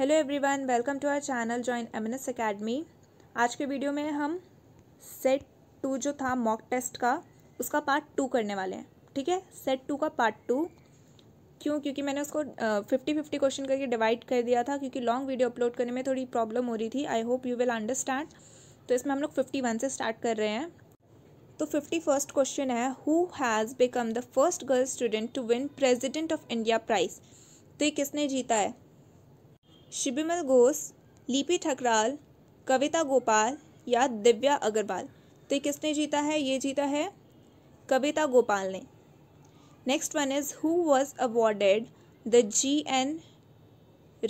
Hello everyone welcome to our channel join MNS academy आज के video में हम सेट टू जो था मॉक टेस्ट का उसका पार्ट टू करने वाले हैं ठीक है सेट टू का पार्ट टू क्यों क्योंकि मैंने उसको फिफ्टी फिफ्टी क्वेश्चन करके डिवाइड कर दिया था क्योंकि लॉन्ग वीडियो अपलोड करने में थोड़ी प्रॉब्लम हो रही थी I hope you will understand तो इसमें हम लोग फिफ्टी वन से स्टार्ट कर रहे हैं तो फिफ्टी फर्स्ट क्वेश्चन है who has become the first girl student to win President of India prize तो ये किसने जीता है शिबिमल घोष लिपि ठकराल कविता गोपाल या दिव्या अग्रवाल तो किसने जीता है ये जीता है कविता गोपाल ने next one is who was awarded the G N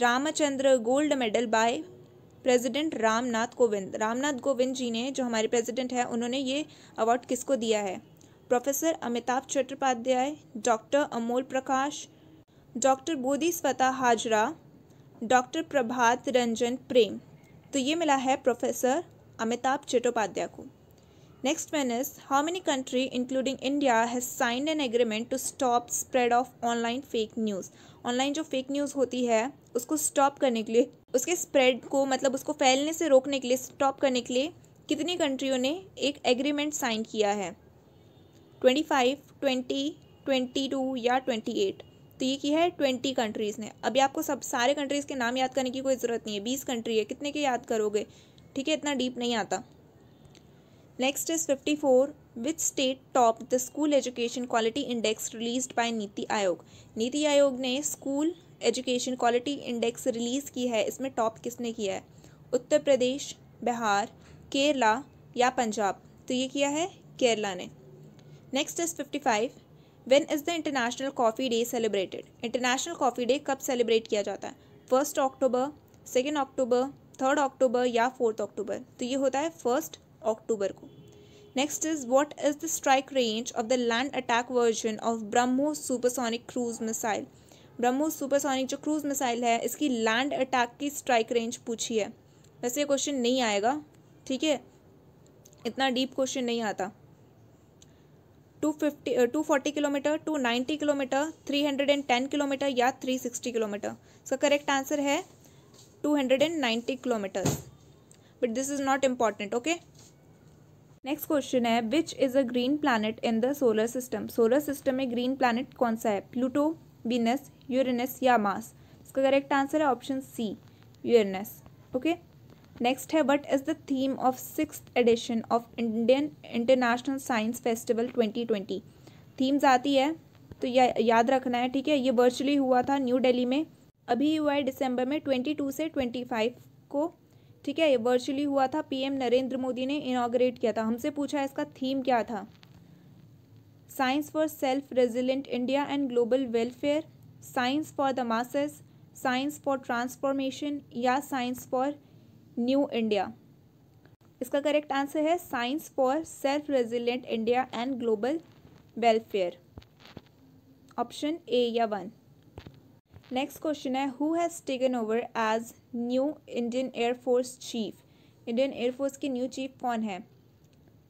Ramachandra gold medal by president Ramnath Kovind Ramnath Kovind ji ने जो हमारे प्रेसिडेंट हैं उन्होंने ये अवार्ड किसको दिया है professor Amitabh Chattopadhyay doctor Amol Prakash doctor Bodhisattwa Hazra doctor Prabhat Ranjan Prem तो ये मिला है प्रोफेसर अमिताभ चट्टोपाध्याय को next man is how many country including India has signed an agreement to stop spread of online fake news online जो फेक न्यूज़ होती है उसको स्टॉप करने के लिए उसके स्प्रेड को मतलब उसको फैलने से रोकने के लिए स्टॉप करने के लिए कितनी कंट्रियों ने एक एग्रीमेंट साइन किया है twenty five twenty twenty two या ट्वेंटी एट तो ये की है ट्वेंटी कंट्रीज़ ने अभी आपको सब सारे कंट्रीज़ के नाम याद करने की कोई ज़रूरत नहीं है बीस कंट्री है कितने के याद करोगे ठीक है इतना डीप नहीं आता next is fifty four with state top the school education quality index release by NITI Aayog NITI Aayog ने school education quality index release की है इसमें टॉप किसने किया है उत्तर प्रदेश बिहार केरला या पंजाब तो ये किया है केरला ने next is fifty five when is the international coffee day celebrated international coffee day कब सेलिब्रेट किया जाता है first October second October third October या फोर्थ अक्टूबर तो ये होता है फर्स्ट अक्टूबर को next is what is the strike range of the land attack version of BrahMos supersonic cruise missile BrahMos supersonic जो क्रूज मिसाइल है इसकी लैंड अटैक की स्ट्राइक रेंज पूछी है वैसे क्वेश्चन नहीं आएगा ठीक है इतना डीप क्वेश्चन नहीं आता two fifty two forty kilometre two ninety kilometre three hundred and ten kilometre या थ्री सिक्सटी किलोमीटर इसका करेक्ट आंसर है two hundred and ninety kilometre but this is not important okay next question है which is a green planet in the solar system solar system में green planet कौन सा है Pluto Venus Uranus या Mars इसका correct answer है option C Uranus okay okay? Next है what is the theme of six edition of Indian international science festival twenty twenty themes आती है तो या, याद रखना है ठीक है ये वर्चुअली हुआ था न्यू दिल्ली में अभी हुआ है दिसंबर में ट्वेंटी टू से ट्वेंटी फाइव को ठीक है ये वर्चुअली हुआ था पीएम नरेंद्र मोदी ने इनाग्रेट किया था हमसे पूछा इसका थीम क्या था science for self reliant India and global welfare science for the masses science for transformation या साइंस फॉर न्यू इंडिया इसका करेक्ट आंसर है science for self reliant India and global welfare option A या one next question है who has taken over as new Indian air force chief Indian air force के new chief कौन है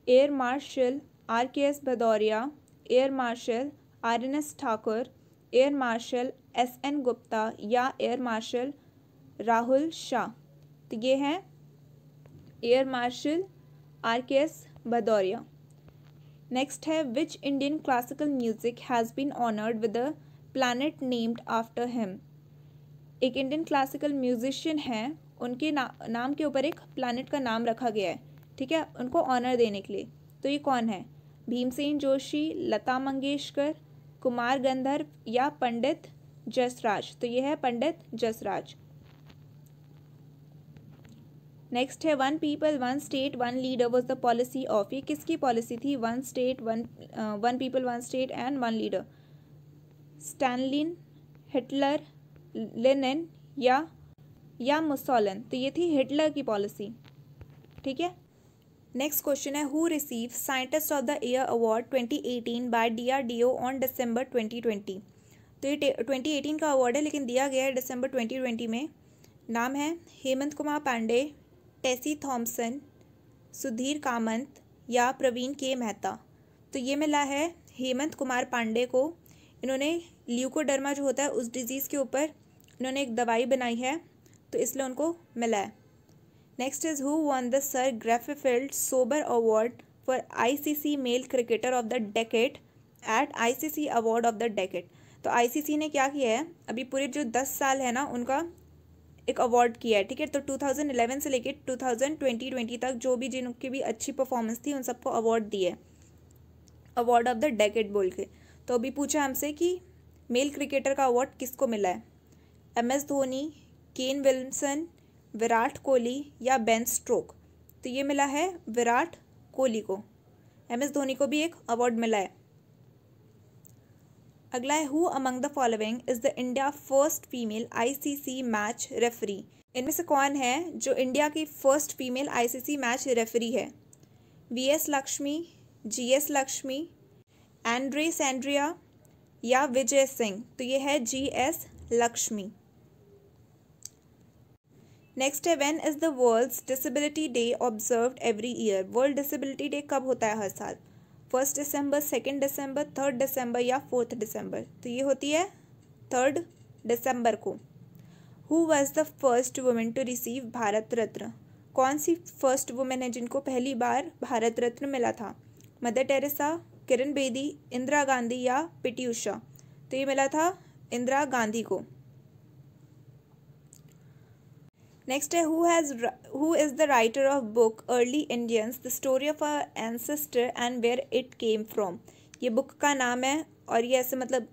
air marshal R K S Bhadauria air marshal R N S Thakur air marshal S N Gupta या air marshal Rahul Shah तो ये हैं air marshal R K S Bhadauria next है which Indian classical music has been honoured with a planet named after him एक Indian classical musician है उनके ना, नाम के ऊपर एक प्लानट का नाम रखा गया है ठीक है उनको ऑनर देने के लिए तो ये कौन है भीमसेन जोशी लता मंगेशकर कुमार गंधर्व या पंडित जसराज तो ये है पंडित जसराज नेक्स्ट है one people one state one leader was the policy of ये किसकी पॉलिसी थी one state one one people one state and one leader Stalin Hitler Lenin या या मुसोलन तो ये थी हिटलर की पॉलिसी ठीक है नेक्स्ट क्वेश्चन है who receive scientist of the year award 2018 by ओ ऑन डिसम्बर ट्वेंटी तो ये 2018 का अवार्ड है लेकिन दिया गया है दिसंबर 2020 में नाम है हेमंत कुमार पांडे टेसी थॉम्सन सुधीर कामंत या प्रवीण के मेहता तो ये मिला है हेमंत कुमार पांडे को इन्होंने ल्यूकोडर्मा जो होता है उस डिज़ीज़ के ऊपर इन्होंने एक दवाई बनाई है तो इसलिए उनको मिला है next is who won the sir Garfield Sobers award for ICC male cricketer of the decade at ICC award of the decade तो आईसीसी ने क्या किया है अभी पूरे जो दस साल है ना उनका एक अवार्ड किया है ठीक है तो 2011 से लेकर 2020-20 तक जो भी जिनकी भी अच्छी परफॉर्मेंस थी उन सबको अवार्ड दिया अवार्ड ऑफ द डेकेट बोल के तो अभी पूछा हमसे कि मेल क्रिकेटर का अवार्ड किसको मिला है M S Dhoni Kane Williamson Virat Kohli या बेन स्ट्रोक तो ये मिला है विराट कोहली को एम एस धोनी को भी एक अवार्ड मिला है अगला है who among the following is the India first female ICC match referee इनमें से कौन है जो इंडिया की first female ICC match referee है V S Lakshmi G S Lakshmi एंड्रे सेंड्रिया या विजय सिंह तो ये है जी एस लक्ष्मी नेक्स्ट है when is the world disability day observe every year world disability day कब होता है हर साल फर्स्ट दिसंबर सेकेंड दिसंबर थर्ड दिसंबर या फोर्थ दिसंबर तो ये होती है थर्ड दिसंबर को who was the first women to receive Bharat Ratna कौन सी फर्स्ट वुमेन है जिनको पहली बार भारत रत्न मिला था मदर टेरेसा किरण बेदी इंदिरा गांधी या पीटी उषा तो ये मिला था इंदिरा गांधी को नेक्स्ट है who has who is the writer of book early Indians the story of our ancestor and where it came from ये बुक का नाम है और ये ऐसे मतलब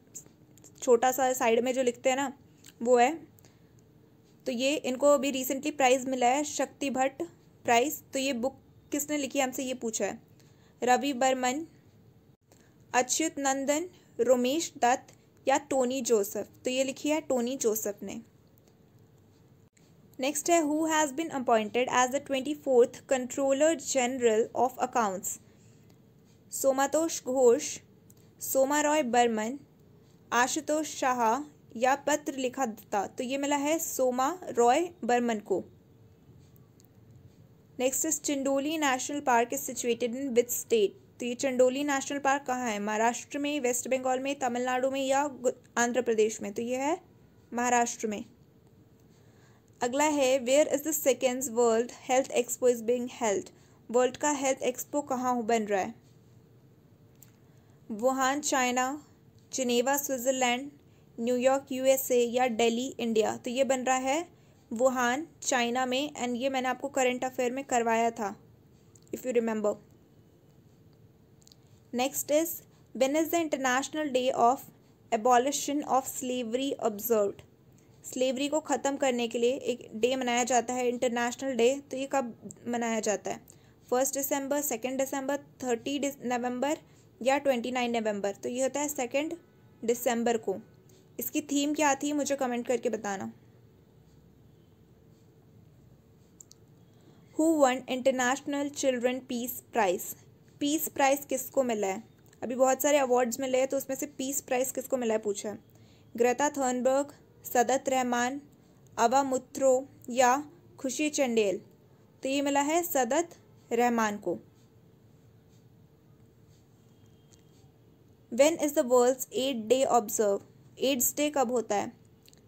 छोटा सा साइड में जो लिखते हैं ना वो है तो ये इनको अभी रिसेंटली प्राइज़ मिला है शक्ति भट्ट प्राइज़ तो ये बुक किसने लिखी है हमसे ये पूछा है रवि बर्मन अच्युत नंदन रोमेश दत्त या टोनी जोसेफ तो ये लिखी है टोनी जोसेफ ने नेक्स्ट है who has been appointed as the twenty fourth controller general of accounts Somatosh Ghosh Soma Roy Burman Ashutosh Shah या पत्र लिखा दत्ता तो ये मिला है सोमा रॉय बर्मन को next is Chandoli national park is situated in which state तो ये चंडोली नेशनल पार्क कहाँ है महाराष्ट्र में वेस्ट बंगाल में तमिलनाडु में या आंध्र प्रदेश में तो ये है महाराष्ट्र में अगला है where is the second world health expo is being health world का हेल्थ एक्सपो कहाँ बन रहा है Wuhan China Geneva Switzerland New York USA या दिल्ली इंडिया तो ये बन रहा है वुहान चाइना में एंड ये मैंने आपको करंट अफेयर में करवाया था if you remember next is when is the international day of abolition of slavery observed slavery को ख़त्म करने के लिए एक डे मनाया जाता है इंटरनेशनल डे तो ये कब मनाया जाता है फर्स्ट दिसंबर सेकेंड दिसंबर थर्टी नवंबर या ट्वेंटी नाइन नवम्बर तो ये होता है सेकेंड दिसंबर को इसकी थीम क्या थी मुझे कमेंट करके बताना who won international children peace prize peace prize किसको मिला है अभी बहुत सारे अवार्ड्स मिले हैं तो उसमें से पीस प्राइज़ किसको मिला है पूछा है ग्रेता थर्नबर्ग सदत रहमान अबा या खुशी चंडेल तो ये मिला है सदत रहमान को when is the world's AIDS day observe AIDS day कब होता है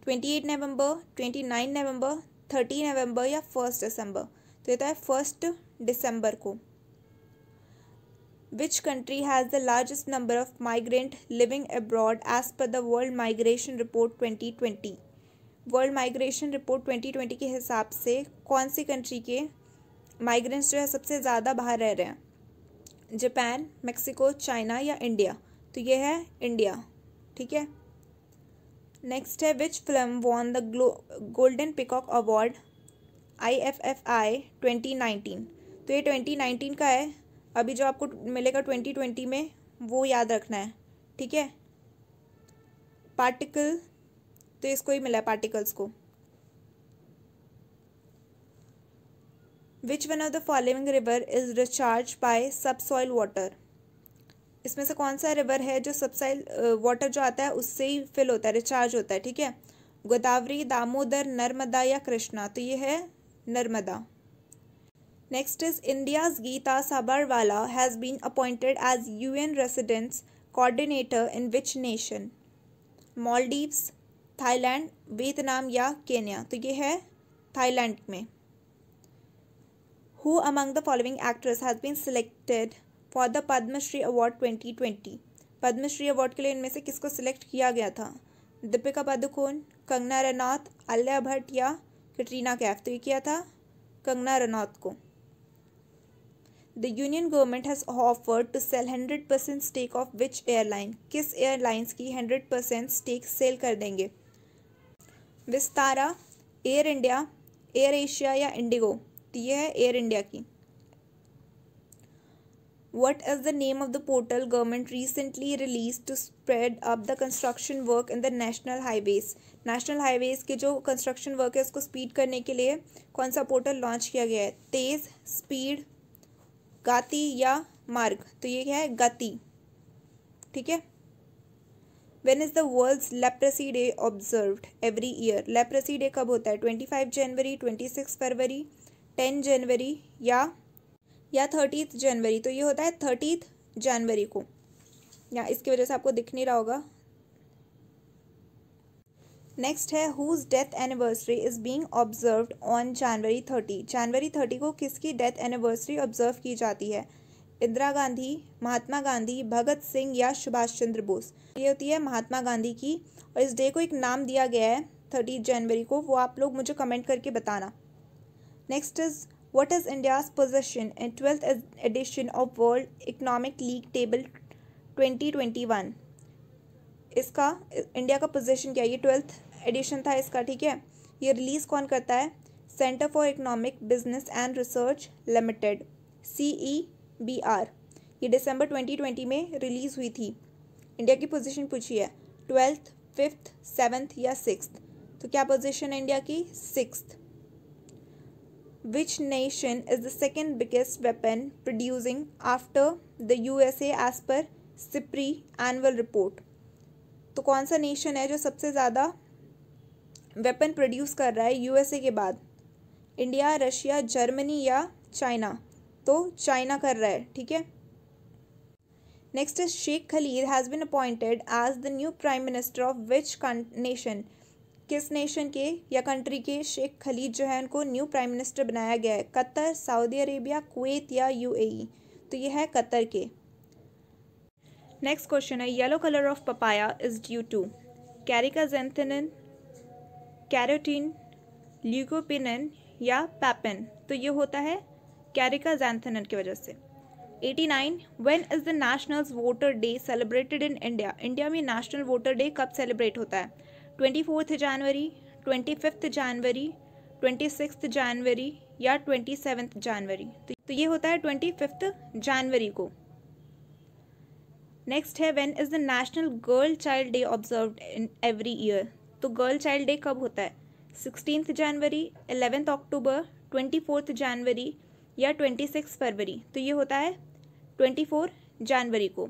ट्वेंटी एट नवम्बर ट्वेंटी नाइन नवम्बर थर्टी नवम्बर या फर्स्ट दिसंबर तो ये होता है फर्स्ट दिसंबर को Which country has the largest number of migrant living abroad as per the World Migration Report 2020? World migration report 2020 के हिसाब से कौन सी कंट्री के माइग्रेंट्स जो है सबसे ज़्यादा बाहर रह रहे हैं जापान मेक्सिको चाइना या इंडिया तो ये है इंडिया ठीक है नेक्स्ट है which film won the golden peacock award I F F I twenty nineteen तो ये ट्वेंटी नाइनटीन का है अभी जो आपको मिलेगा ट्वेंटी ट्वेंटी में वो याद रखना है ठीक है पार्टिकल तो इसको ही मिला है पार्टिकल्स को which one of the following river is recharge by soil water इसमें से कौन सा रिवर है जो सबसाइल वाटर जो आता है उससे ही फिल होता है रिचार्ज होता है ठीक है गोदावरी दामोदर नर्मदा या कृष्णा तो ये है Narmada next Next is India's Geeta Sabarwala has been appointed as UN Residence Coordinator in which nation? Maldives, Thailand Vietnam या केन्या तो ये है थाईलैंड में who among the following actress has been selected for the Padmashri award twenty twenty Padmashri award के लिए इनमें से किसको सिलेक्ट किया गया था दीपिका पादुकोण कंगना रनौत आलिया भट्ट या कटरीना कैफ तो ये किया था कंगना रनौत को The union government has offered to sell 100% stake of which airline? kis airlines ki 100% stake sell kar denge vistara air india air asia ya indigo to ye hai air india ki what is the name of the portal government recently released to spread up the construction work in the national highways national highways ke jo construction work hai usko speed karne ke liye kaun sa portal launch kiya gaya hai tez speed गति या मार्ग तो ये क्या है गति ठीक है when is the world leprosy day observe every year leprosy day कब होता है ट्वेंटी फाइव जनवरी ट्वेंटी सिक्स फरवरी टेन जनवरी या या थर्टीथ जनवरी तो ये होता है थर्टीथ जनवरी को या इसकी वजह से आपको दिख नहीं रहा होगा नेक्स्ट है whose death anniversary is being observe on January thirty January thirty को किसकी डेथ एनिवर्सरी ऑब्जर्व की जाती है इंदिरा गांधी महात्मा गांधी भगत सिंह या सुभाष चंद्र बोस ये होती है महात्मा गांधी की और इस डे को एक नाम दिया गया है थर्टी जनवरी को वो आप लोग मुझे कमेंट करके बताना next is what is India's position india's twelfth edition of world economic league table twenty twenty one इसका इंडिया का पोजीशन क्या है ये ट्वेल्थ एडिशन था इसका ठीक है ये रिलीज़ कौन करता है centre for economic business and research limited C E B R ये दिसंबर 2020 में रिलीज़ हुई थी इंडिया की पोजीशन पूछी है ट्वेल्थ फिफ्थ सेवन्थ या सिक्स तो क्या पोजीशन है इंडिया की six which nation is the second biggest weapon producing after the U S as per SIPRI annual report तो कौन सा नेशन है जो सबसे ज़्यादा वेपन प्रोड्यूस कर रहा है यूएसए के बाद इंडिया रशिया जर्मनी या चाइना तो चाइना कर रहा है ठीक है next is Sheikh Khalid has been appointed as the new prime minister of which nation किस नेशन के या कंट्री के शेख खलीद जो है उनको न्यू प्राइम मिनिस्टर बनाया गया है कतर सऊदी अरेबिया कुवैत या यूएई e? तो ये है कतर के नेक्स्ट क्वेश्चन है yellow colour of papaya is due to caricaxanthin carotene lycopene या पैपेन तो ये होता है कैरिका जैंथनन की वजह से 89 when is the national voter day celebrated in India India में नेशनल वोटर डे कब सेलिब्रेट होता है ट्वेंटी फोर्थ जनवरी ट्वेंटी फिफ्थ जनवरी ट्वेंटी सिक्स जनवरी या ट्वेंटी सेवन्थ जनवरी तो ये होता है ट्वेंटी फिफ्थ जनवरी को नेक्स्ट है when is the national girl child day observe in every year तो गर्ल चाइल्ड डे कब होता है सिक्सटीन जनवरी एलेवेंथ अक्टूबर ट्वेंटी फोर्थ जनवरी या ट्वेंटी सिक्स फरवरी तो ये होता है ट्वेंटी फोर जनवरी को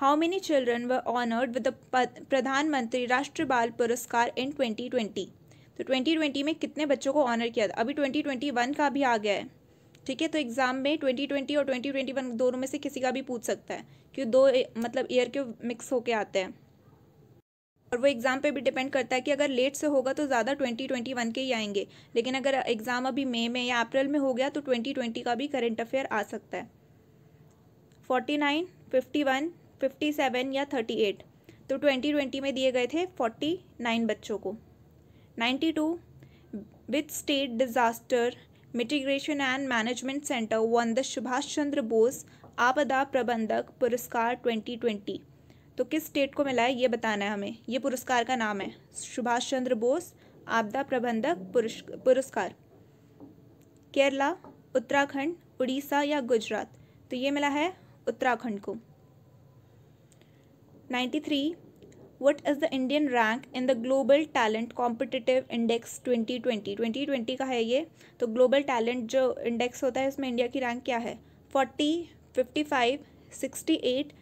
how many children were honoured with प्रधानमंत्री राष्ट्र बाल पुरस्कार इन ट्वेंटी ट्वेंटी तो ट्वेंटी ट्वेंटी में कितने बच्चों को ऑनर किया था अभी ट्वेंटी ट्वेंटी वन का भी आ गया है ठीक है तो एग्ज़ाम में ट्वेंटी ट्वेंटी और ट्वेंटी ट्वेंटी वन दोनों में से किसी का भी पूछ सकता है क्यों दो मतलब ईयर के मिक्स होके आते हैं और वो एग्ज़ाम पे भी डिपेंड करता है कि अगर लेट से होगा तो ज़्यादा ट्वेंटी ट्वेंटी वन के ही आएंगे लेकिन अगर एग्ज़ाम अभी मई में या अप्रैल में हो गया तो ट्वेंटी ट्वेंटी का भी करेंट अफेयर आ सकता है forty nine fifty one fifty seven या थर्टी एट तो ट्वेंटी ट्वेंटी में दिए गए थे फोर्टी नाइन बच्चों को ninety two with state disaster mitigation and management centre won the Subhash Chandra Bose आपदा प्रबंधक पुरस्कार ट्वेंटी ट्वेंटी तो किस स्टेट को मिला है ये बताना है हमें ये पुरस्कार का नाम है सुभाष चंद्र बोस आपदा प्रबंधक पुरस्कार केरला उत्तराखंड उड़ीसा या गुजरात तो ये मिला है उत्तराखंड को ninety three what is the Indian rank in the global talent competitive index twenty twenty twenty twenty का है ये तो ग्लोबल टैलेंट जो इंडेक्स होता है इसमें इंडिया की रैंक क्या है forty fifty five sixty eight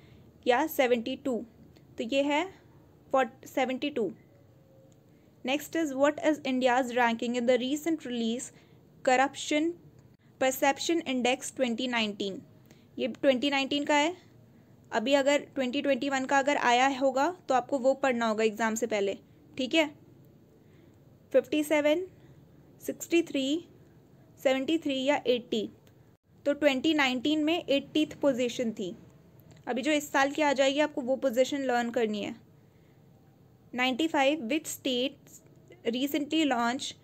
या सेवेंटी टू तो ये है seventy two next is what is India's ranking in the recent release corruption perception index twenty nineteen ये ट्वेंटी नाइनटीन का है अभी अगर ट्वेंटी ट्वेंटी वन का अगर आया होगा तो आपको वो पढ़ना होगा एग्ज़ाम से पहले ठीक है fifty seven sixty three seventy three या एट्टी तो ट्वेंटी नाइनटीन में एट्टीथ पोजीशन थी अभी जो इस साल की आ जाएगी आपको वो पोजिशन लर्न करनी है ninety five which state recently launch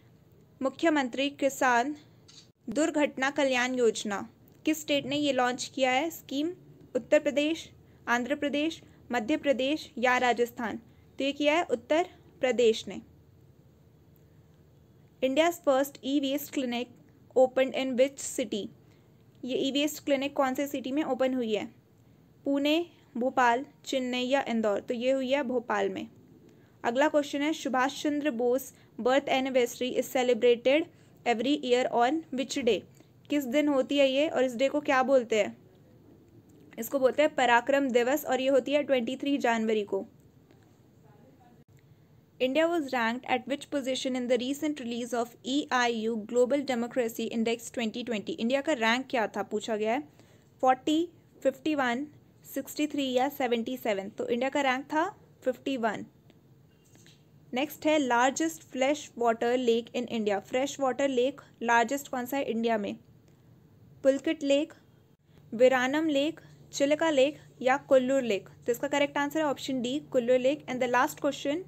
मुख्यमंत्री किसान दुर्घटना कल्याण योजना किस स्टेट ने ये लॉन्च किया है स्कीम उत्तर प्रदेश आंध्र प्रदेश मध्य प्रदेश या राजस्थान तो ये किया है उत्तर प्रदेश ने India's first e waste clinic open in which city ये ई वेस्ट क्लिनिक कौन से सिटी में ओपन हुई है पुणे भोपाल चेन्नई या इंदौर तो ये हुई है भोपाल में अगला क्वेश्चन है Subhash Chandra Bose birth anniversary is celebrated every year on which day किस दिन होती है ये और इस डे को क्या बोलते हैं इसको बोलते हैं पराक्रम दिवस और ये होती है ट्वेंटी थ्री जनवरी को India was at which position in the recent release of E I U global democracy index twenty twenty India का रैंक क्या था पूछा गया है forty fifty one sixty three या सेवेंटी सेवन तो इंडिया का रैंक था फिफ्टी वन नेक्स्ट है largest fresh water lake in India fresh water lake largest कौन सा है इंडिया में Pulicat lake Veeranam lake Chilika lake या कुल्लूर लेक तो इसका करेक्ट आंसर है option D Kolleru lake and the last question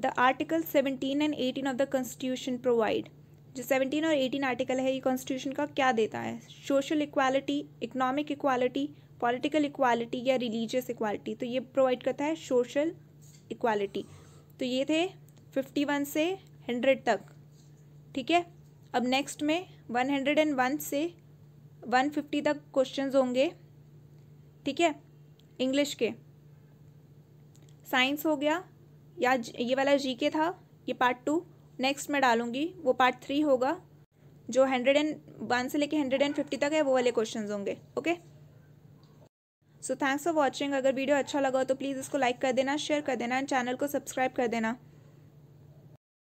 the article seventeen and eighteen of the constitution provide जो seventeen और एटीन आर्टिकल है ये कॉन्स्टिट्यूशन का क्या देता है social equality economic equality political equality या रिलीजियस इक्वालिटी तो ये प्रोवाइड करता है सोशल इक्वालिटी तो ये थे फिफ्टी वन से हंड्रेड तक ठीक है अब नेक्स्ट में वन हंड्रेड एंड वन से वन फिफ्टी तक क्वेश्चन होंगे ठीक है इंग्लिश के साइंस हो गया या ये वाला जी के था ये पार्ट टू नेक्स्ट में डालूंगी वो पार्ट थ्री होगा जो हंड्रेड एंड वन से लेके हंड्रेड एंड फिफ्टी तक है वो वाले क्वेश्चन होंगे okay so thanks for watching अगर वीडियो अच्छा लगा तो प्लीज़ इसको लाइक कर देना शेयर कर देना एंड चैनल को सब्सक्राइब कर देना